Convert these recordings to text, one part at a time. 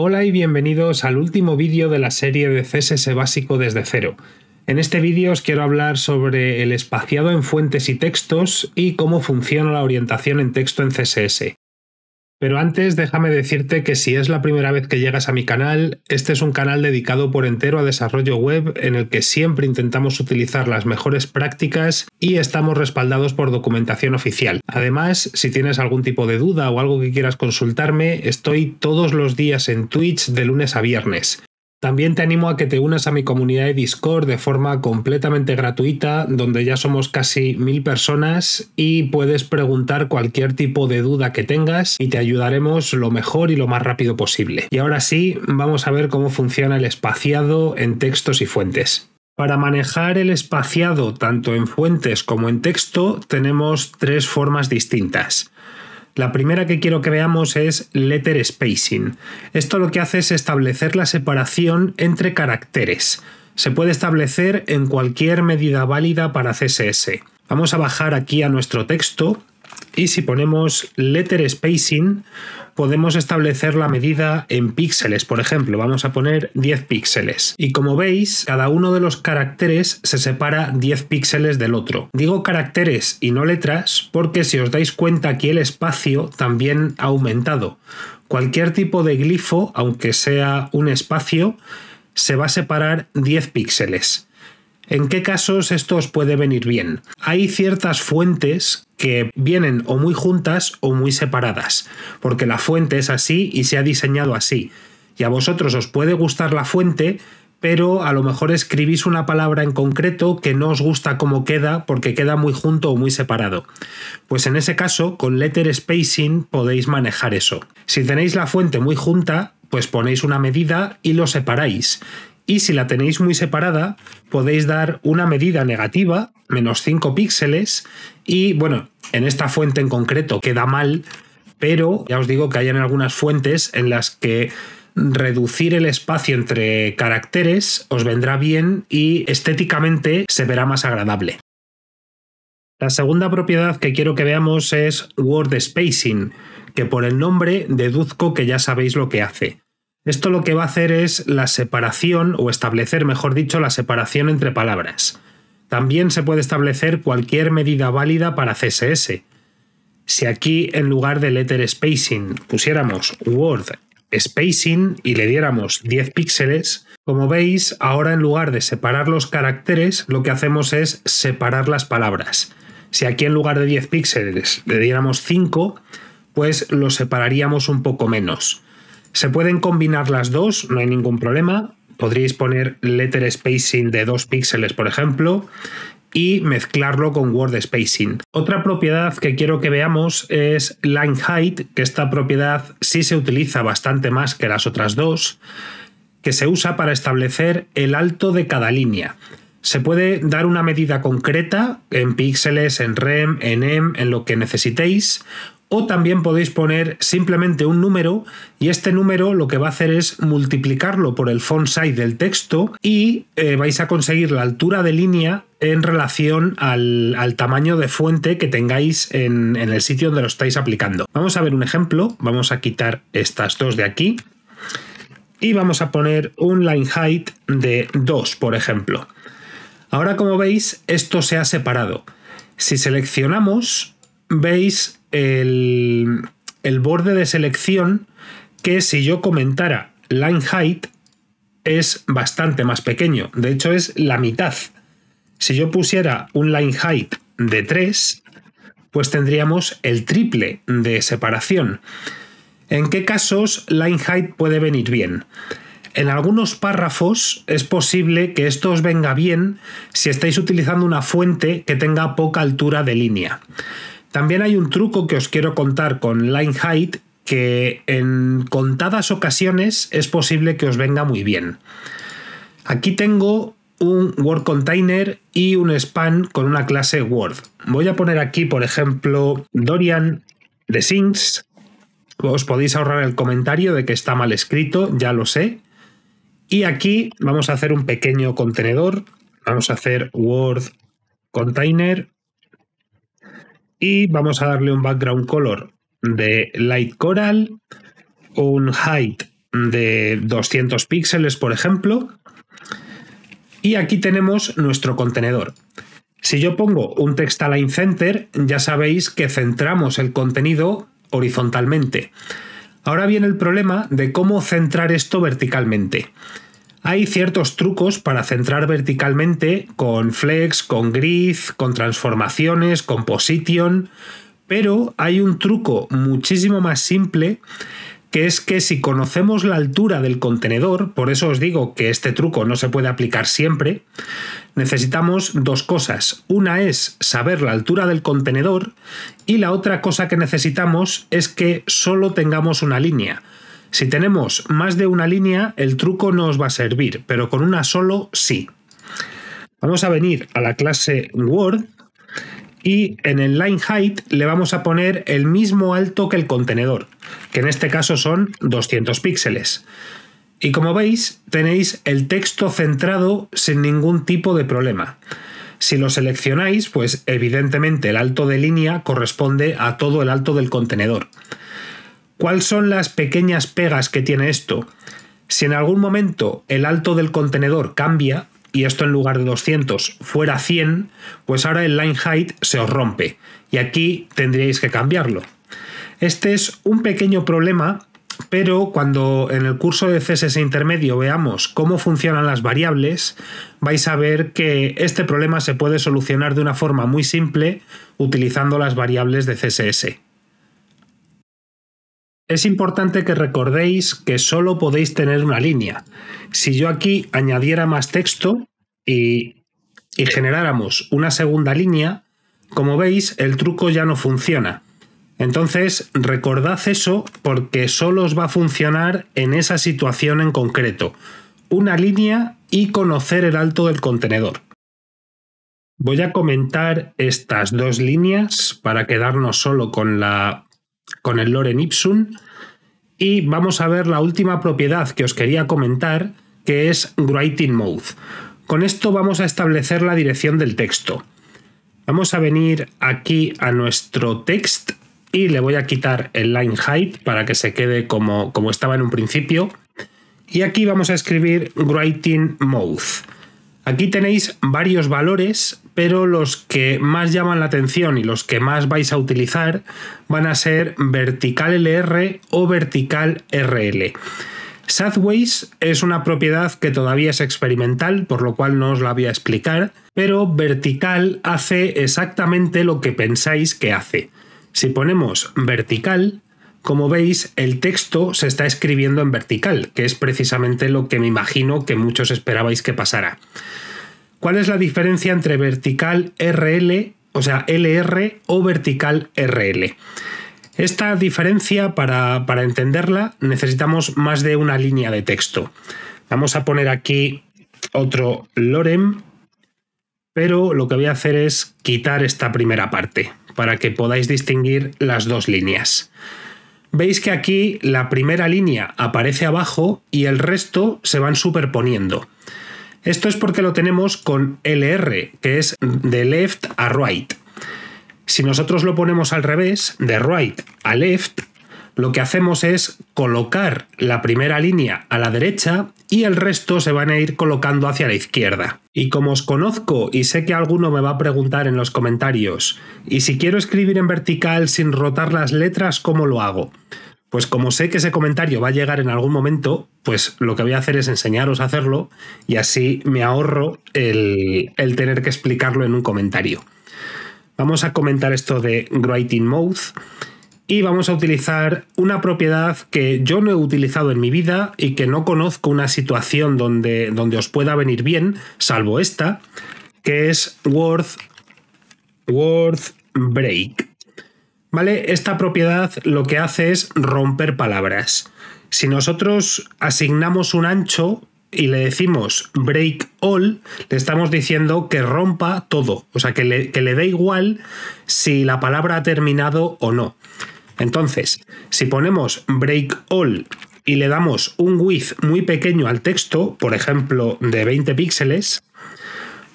Hola y bienvenidos al último vídeo de la serie de CSS básico desde cero. En este vídeo os quiero hablar sobre el espaciado en fuentes y textos y cómo funciona la orientación en texto en CSS. Pero antes déjame decirte que si es la primera vez que llegas a mi canal, este es un canal dedicado por entero a desarrollo web en el que siempre intentamos utilizar las mejores prácticas y estamos respaldados por documentación oficial. Además, si tienes algún tipo de duda o algo que quieras consultarme, estoy todos los días en Twitch de lunes a viernes. También te animo a que te unas a mi comunidad de Discord de forma completamente gratuita, donde ya somos casi mil personas y puedes preguntar cualquier tipo de duda que tengas y te ayudaremos lo mejor y lo más rápido posible. Y ahora sí, vamos a ver cómo funciona el espaciado en textos y fuentes. Para manejar el espaciado tanto en fuentes como en texto tenemos tres formas distintas. La primera que quiero que veamos es letter spacing. Esto lo que hace es establecer la separación entre caracteres. Se puede establecer en cualquier medida válida para CSS. Vamos a bajar aquí a nuestro texto y si ponemos letter spacing podemos establecer la medida en píxeles, por ejemplo, vamos a poner 10 píxeles. Y como veis, cada uno de los caracteres se separa 10 píxeles del otro. Digo caracteres y no letras porque si os dais cuenta aquí el espacio también ha aumentado. Cualquier tipo de glifo, aunque sea un espacio, se va a separar 10 píxeles. ¿En qué casos esto os puede venir bien? Hay ciertas fuentes que vienen o muy juntas o muy separadas, porque la fuente es así y se ha diseñado así. Y a vosotros os puede gustar la fuente, pero a lo mejor escribís una palabra en concreto que no os gusta cómo queda porque queda muy junto o muy separado. Pues en ese caso, con letter spacing podéis manejar eso. Si tenéis la fuente muy junta, pues ponéis una medida y lo separáis y si la tenéis muy separada podéis dar una medida negativa, menos 5 píxeles y bueno, en esta fuente en concreto queda mal, pero ya os digo que hay algunas fuentes en las que reducir el espacio entre caracteres os vendrá bien y estéticamente se verá más agradable. La segunda propiedad que quiero que veamos es word spacing, que por el nombre deduzco que ya sabéis lo que hace. Esto lo que va a hacer es la separación, o establecer, mejor dicho, la separación entre palabras. También se puede establecer cualquier medida válida para CSS. Si aquí, en lugar de letter spacing, pusiéramos word spacing y le diéramos 10 píxeles, como veis, ahora en lugar de separar los caracteres, lo que hacemos es separar las palabras. Si aquí en lugar de 10 píxeles le diéramos 5, pues lo separaríamos un poco menos. Se pueden combinar las dos, no hay ningún problema. Podríais poner letter spacing de 2 píxeles, por ejemplo, y mezclarlo con word spacing. Otra propiedad que quiero que veamos es line height, que esta propiedad sí se utiliza bastante más que las otras dos, que se usa para establecer el alto de cada línea. Se puede dar una medida concreta en píxeles, en rem, en em, en lo que necesitéis, o también podéis poner simplemente un número y este número lo que va a hacer es multiplicarlo por el font size del texto y eh, vais a conseguir la altura de línea en relación al, tamaño de fuente que tengáis en, en el sitio donde lo estáis aplicando. Vamos a ver un ejemplo, vamos a quitar estas dos de aquí y vamos a poner un line height de 2, por ejemplo. Ahora como veis, esto se ha separado. Si seleccionamos, veis el, borde de selección que si yo comentara line height es bastante más pequeño. De hecho, es la mitad. Si yo pusiera un line height de 3, pues tendríamos el triple de separación. ¿En qué casos line height puede venir bien? En algunos párrafos es posible que esto os venga bien si estáis utilizando una fuente que tenga poca altura de línea. También hay un truco que os quiero contar con Line Height que en contadas ocasiones es posible que os venga muy bien. Aquí tengo un Word Container y un span con una clase Word. Voy a poner aquí, por ejemplo, Dorian de Sinks. Os podéis ahorrar el comentario de que está mal escrito, ya lo sé. Y aquí vamos a hacer un pequeño contenedor. Vamos a hacer Word Container y vamos a darle un background color de light coral, un height de 200 píxeles, por ejemplo. Y aquí tenemos nuestro contenedor. Si yo pongo un text align center, ya sabéis que centramos el contenido horizontalmente. Ahora viene el problema de cómo centrar esto verticalmente. Hay ciertos trucos para centrar verticalmente con flex, con grid, con transformaciones, con position, pero hay un truco muchísimo más simple que es que si conocemos la altura del contenedor, por eso os digo que este truco no se puede aplicar siempre, necesitamos dos cosas. Una es saber la altura del contenedor y la otra cosa que necesitamos es que solo tengamos una línea. Si tenemos más de una línea, el truco no os va a servir, pero con una solo sí. Vamos a venir a la clase Word y en el line height le vamos a poner el mismo alto que el contenedor, que en este caso son 200 píxeles. Y como veis, tenéis el texto centrado sin ningún tipo de problema. Si lo seleccionáis, pues evidentemente el alto de línea corresponde a todo el alto del contenedor. ¿Cuáles son las pequeñas pegas que tiene esto? Si en algún momento el alto del contenedor cambia, y esto en lugar de 200 fuera 100, pues ahora el line height se os rompe, y aquí tendríais que cambiarlo. Este es un pequeño problema, pero cuando en el curso de CSS intermedio veamos cómo funcionan las variables, vais a ver que este problema se puede solucionar de una forma muy simple utilizando las variables de CSS. Es importante que recordéis que solo podéis tener una línea. Si yo aquí añadiera más texto y, generáramos una segunda línea, como veis, el truco ya no funciona. Entonces, recordad eso porque solo os va a funcionar en esa situación en concreto. Una línea y conocer el alto del contenedor. Voy a comentar estas dos líneas para quedarnos solo con la con el lorem ipsum. Y vamos a ver la última propiedad que os quería comentar, que es writing mode. Con esto vamos a establecer la dirección del texto. Vamos a venir aquí a nuestro text y le voy a quitar el line height para que se quede como, como estaba en un principio. Y aquí vamos a escribir writing mode. Aquí tenéis varios valores pero los que más llaman la atención y los que más vais a utilizar van a ser vertical LR o vertical RL. Southways es una propiedad que todavía es experimental, por lo cual no os la voy a explicar, pero vertical hace exactamente lo que pensáis que hace. Si ponemos vertical, como veis, el texto se está escribiendo en vertical, que es precisamente lo que me imagino que muchos esperabais que pasara. ¿Cuál es la diferencia entre vertical RL, o sea, LR o vertical RL? Esta diferencia, para, para entenderla, necesitamos más de una línea de texto. Vamos a poner aquí otro lorem, pero lo que voy a hacer es quitar esta primera parte para que podáis distinguir las dos líneas. Veis que aquí la primera línea aparece abajo y el resto se van superponiendo. Esto es porque lo tenemos con LR, que es de left a right. Si nosotros lo ponemos al revés, de right a left, lo que hacemos es colocar la primera línea a la derecha y el resto se van a ir colocando hacia la izquierda. Y como os conozco y sé que alguno me va a preguntar en los comentarios, ¿y si quiero escribir en vertical sin rotar las letras, cómo lo hago? Pues como sé que ese comentario va a llegar en algún momento, pues lo que voy a hacer es enseñaros a hacerlo y así me ahorro el, tener que explicarlo en un comentario. Vamos a comentar esto de Writing mouth y vamos a utilizar una propiedad que yo no he utilizado en mi vida y que no conozco una situación donde, donde os pueda venir bien, salvo esta, que es Worth Break. Esta propiedad lo que hace es romper palabras. Si nosotros asignamos un ancho y le decimos break all, le estamos diciendo que rompa todo, o sea, que le, que le igual si la palabra ha terminado o no. Entonces, si ponemos break all y le damos un width muy pequeño al texto, por ejemplo, de 20 píxeles,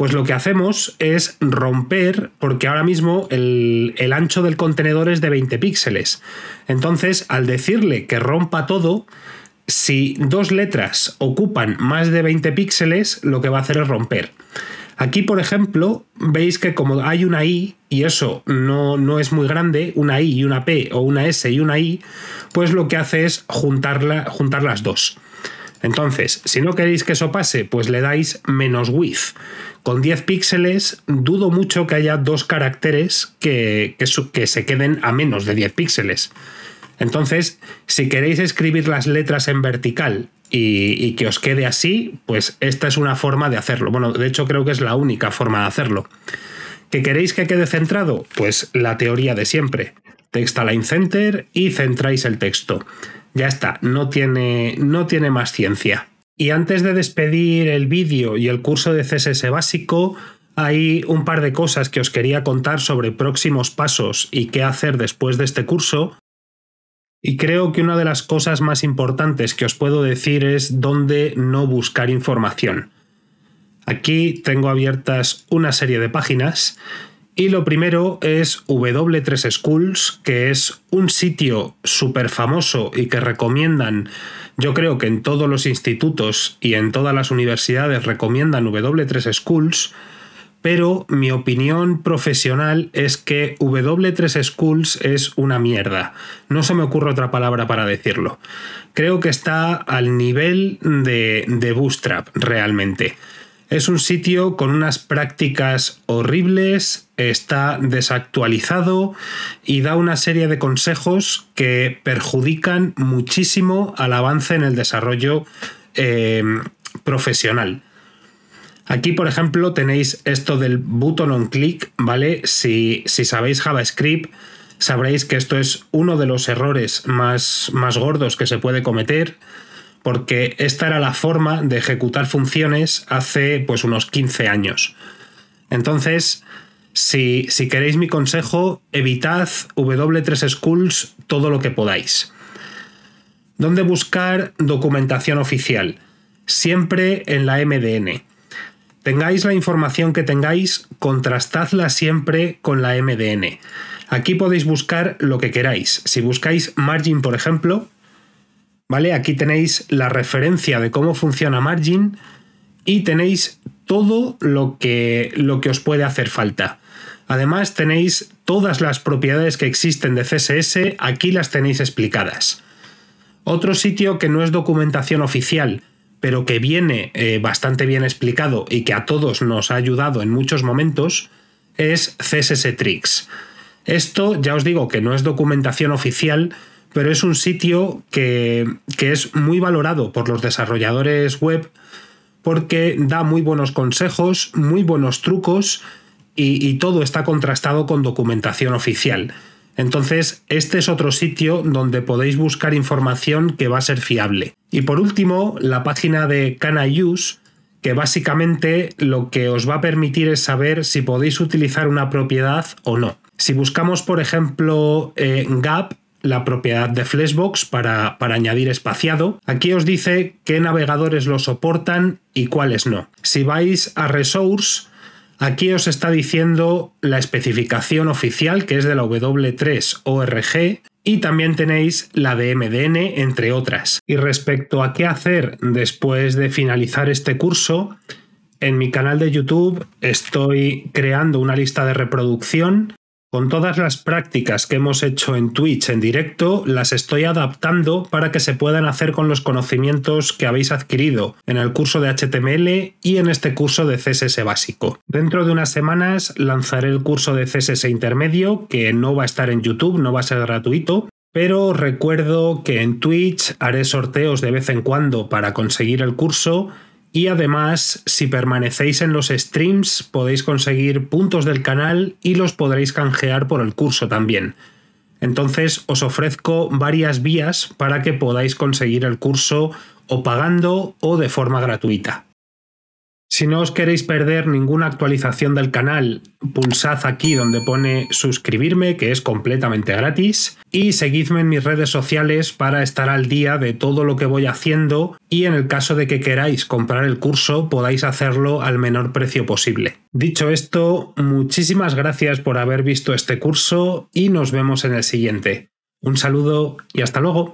pues lo que hacemos es romper, porque ahora mismo el, ancho del contenedor es de 20 píxeles. Entonces, al decirle que rompa todo, si dos letras ocupan más de 20 píxeles, lo que va a hacer es romper. Aquí, por ejemplo, veis que como hay una I, y eso no, no, es muy grande, una I y una P, o una S y una I, pues lo que hace es juntarla, juntar las dos. Entonces, si no queréis que eso pase, pues le dais menos width. Con 10 píxeles, dudo mucho que haya dos caracteres que, que, se queden a menos de 10 píxeles. Entonces, si queréis escribir las letras en vertical y, y, que os quede así, pues esta es una forma de hacerlo. Bueno, de hecho creo que es la única forma de hacerlo. ¿Que queréis que quede centrado? Pues la teoría de siempre. Text Align Center y centráis el texto. Ya está, no tiene, no tiene más ciencia. Y antes de despedir el vídeo y el curso de CSS básico, hay un par de cosas que os quería contar sobre próximos pasos y qué hacer después de este curso. Y creo que una de las cosas más importantes que os puedo decir es dónde no buscar información. Aquí tengo abiertas una serie de páginas y lo primero es W3 Schools, que es un sitio súper famoso y que recomiendan, yo creo que en todos los institutos y en todas las universidades recomiendan W3 Schools, pero mi opinión profesional es que W3 Schools es una mierda. No se me ocurre otra palabra para decirlo. Creo que está al nivel de, de Bootstrap realmente. Es un sitio con unas prácticas horribles, está desactualizado y da una serie de consejos que perjudican muchísimo al avance en el desarrollo em, profesional. Aquí, por ejemplo, tenéis esto del button on click, ¿vale? Si, sabéis JavaScript, sabréis que esto es uno de los errores más, más gordos que se puede cometer porque esta era la forma de ejecutar funciones hace pues unos 15 años. Entonces, si, si queréis mi consejo, evitad W3Schools todo lo que podáis. ¿Dónde buscar documentación oficial? Siempre en la MDN. Tengáis la información que tengáis, contrastadla siempre con la MDN. Aquí podéis buscar lo que queráis. Si buscáis margin, por ejemplo, ¿Vale? Aquí tenéis la referencia de cómo funciona Margin y tenéis todo lo que, lo que os puede hacer falta. Además tenéis todas las propiedades que existen de CSS, aquí las tenéis explicadas. Otro sitio que no es documentación oficial, pero que viene eh, bastante bien explicado y que a todos nos ha ayudado en muchos momentos, es CSS Tricks. Esto ya os digo que no es documentación oficial, pero es un sitio que, es muy valorado por los desarrolladores web porque da muy buenos consejos, muy buenos trucos y, todo está contrastado con documentación oficial. Entonces, este es otro sitio donde podéis buscar información que va a ser fiable. Y por último, la página de Can I Use, que básicamente lo que os va a permitir es saber si podéis utilizar una propiedad o no. Si buscamos, por ejemplo, eh, Gap, la propiedad de Flashbox para, para, añadir espaciado. Aquí os dice qué navegadores lo soportan y cuáles no. Si vais a Resource, aquí os está diciendo la especificación oficial, que es de la W3 ORG, y también tenéis la de MDN, entre otras. Y respecto a qué hacer después de finalizar este curso, en mi canal de YouTube estoy creando una lista de reproducción con todas las prácticas que hemos hecho en Twitch en directo, las estoy adaptando para que se puedan hacer con los conocimientos que habéis adquirido en el curso de HTML y en este curso de CSS básico. Dentro de unas semanas lanzaré el curso de CSS intermedio, que no va a estar en YouTube, no va a ser gratuito, pero recuerdo que en Twitch haré sorteos de vez en cuando para conseguir el curso y además, si permanecéis en los streams, podéis conseguir puntos del canal y los podréis canjear por el curso también. Entonces, os ofrezco varias vías para que podáis conseguir el curso o pagando o de forma gratuita. Si no os queréis perder ninguna actualización del canal, pulsad aquí donde pone suscribirme, que es completamente gratis, y seguidme en mis redes sociales para estar al día de todo lo que voy haciendo y en el caso de que queráis comprar el curso podáis hacerlo al menor precio posible. Dicho esto, muchísimas gracias por haber visto este curso y nos vemos en el siguiente. Un saludo y hasta luego.